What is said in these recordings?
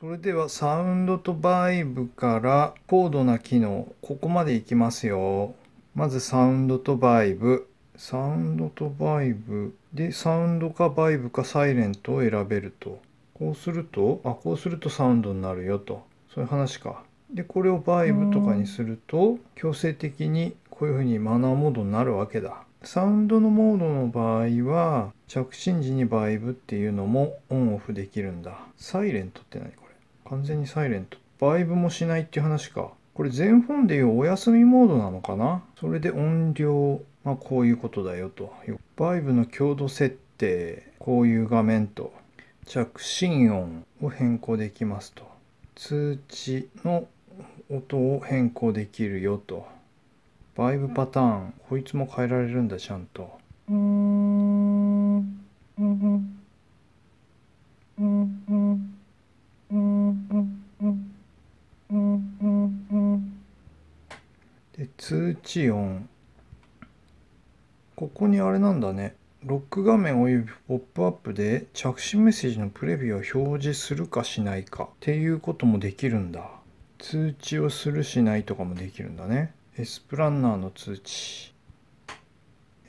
それではサウンドとバイブから高度な機能、ここまでいきますよ。まずサウンドとバイブ。サウンドとバイブでサウンドかバイブかサイレントを選べると。こうすると、あ、こうするとサウンドになるよと。そういう話か。で、これをバイブとかにすると、強制的にこういうふうにマナーモードになるわけだ。サウンドのモードの場合は着信時にバイブっていうのもオンオフできるんだ。サイレントって何これ完全にサイレント。バイブもしないっていう話か。これ全本でいうお休みモードなのかなそれで音量、まあこういうことだよと。バイブの強度設定、こういう画面と、着信音を変更できますと。通知の音を変更できるよと。バイブパターン、こいつも変えられるんだ、ちゃんと。通知音。ここにあれなんだね。ロック画面およびポップアップで着信メッセージのプレビューを表示するかしないかっていうこともできるんだ。通知をするしないとかもできるんだね。S プランナーの通知。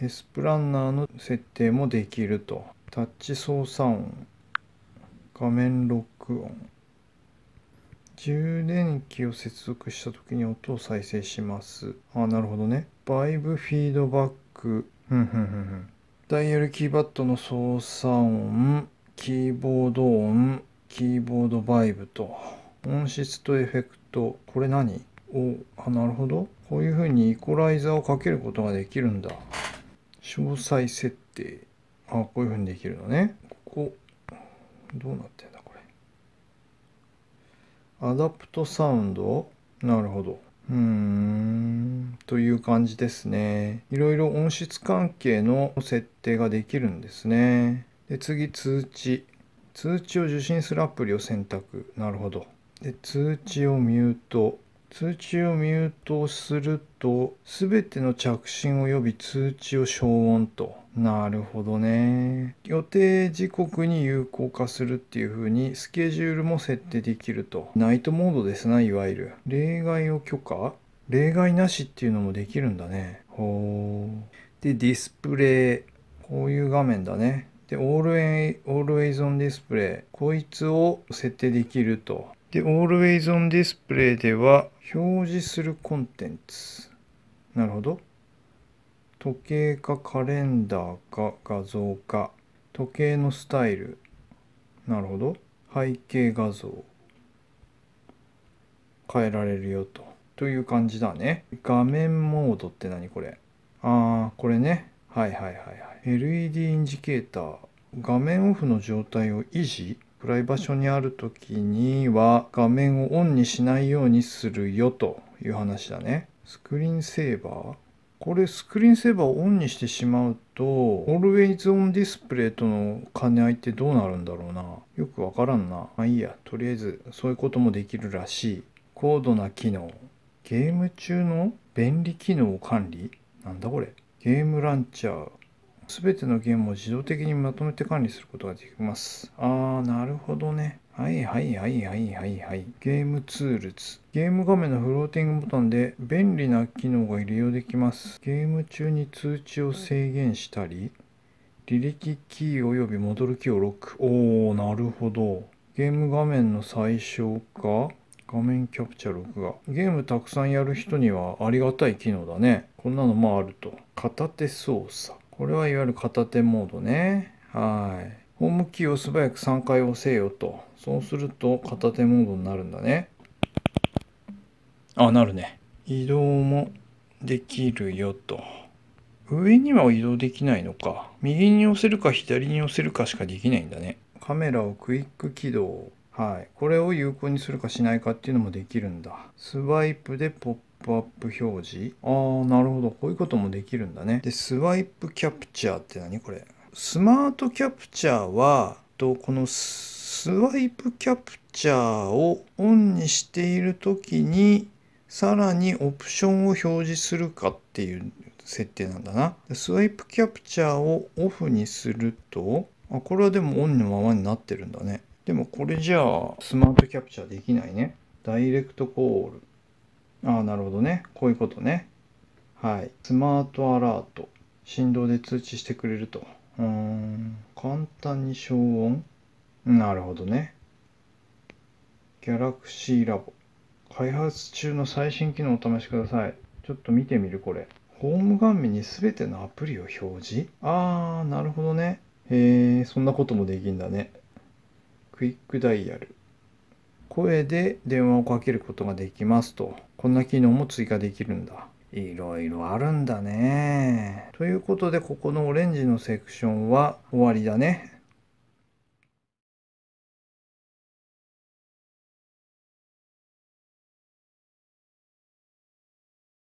S プランナーの設定もできると。タッチ操作音。画面ロック音。充電器を接続した時に音を再生します。あ、なるほどね。バイブフィードバック。ふんふんふんふん。ダイヤルキーパッドの操作音、キーボード音、キーボードバイブと、音質とエフェクト。これ何お、あ、なるほど。こういう風にイコライザーをかけることができるんだ。詳細設定。あ、こういう風にできるのね。ここ、どうなってんだアダプトサウンドなるほど。うーん、という感じですね。いろいろ音質関係の設定ができるんですね。で、次、通知。通知を受信するアプリを選択。なるほど。で、通知をミュート。通知をミュートすると全ての着信及び通知を消音と。なるほどね。予定時刻に有効化するっていう風にスケジュールも設定できると。ナイトモードですな、いわゆる。例外を許可例外なしっていうのもできるんだね。ほう。で、ディスプレイ。こういう画面だね。で、a l ー a エイ on Display。こいつを設定できると。で、Always on Display では、表示するコンテンツ。なるほど。時計かカレンダーか画像か。時計のスタイル。なるほど。背景画像。変えられるよと。という感じだね。画面モードって何これあー、これね。はいはいはいはい。LED インジケーター。画面オフの状態を維持暗い場所にある時には画面をオンにしないようにするよという話だね。スクリーンセーバーこれスクリーンセーバーをオンにしてしまうと Always on Display との兼ね合いってどうなるんだろうなよくわからんなまあいいやとりあえずそういうこともできるらしい高度な機能ゲーム中の便利機能を管理なんだこれゲームランチャーすべてのゲームを自動的にまとめて管理することができます。あー、なるほどね。はいはいはいはいはいはい。ゲームツールズ。ゲーム画面のフローティングボタンで便利な機能が利用できます。ゲーム中に通知を制限したり、履歴キー及び戻るキーをロック。おー、なるほど。ゲーム画面の最小化、画面キャプチャ録画。ゲームたくさんやる人にはありがたい機能だね。こんなのもあると。片手操作。これはいわゆる片手モードね。はい。ホームキーを素早く3回押せよと。そうすると片手モードになるんだね。あ、なるね。移動もできるよと。上には移動できないのか。右に押せるか左に押せるかしかできないんだね。カメラをクイック起動。はい。これを有効にするかしないかっていうのもできるんだ。スワイプでポップアップ表示ああ、なるほど。こういうこともできるんだね。で、スワイプキャプチャーって何これスマートキャプチャーは、とこのスワイプキャプチャーをオンにしている時に、さらにオプションを表示するかっていう設定なんだな。スワイプキャプチャーをオフにすると、あ、これはでもオンのままになってるんだね。でもこれじゃあスマートキャプチャーできないね。ダイレクトコール。ああ、なるほどね。こういうことね。はい。スマートアラート。振動で通知してくれると。うーん。簡単に消音なるほどね。ギャラクシーラボ。開発中の最新機能をお試しください。ちょっと見てみる、これ。ホーム画面に全てのアプリを表示ああ、なるほどね。へえ、そんなこともできんだね。クイックダイヤル。声で電話をかけることができますと。こんな機能も追加できるんだ。いろいろあるんだね。ということで、ここのオレンジのセクションは終わりだね。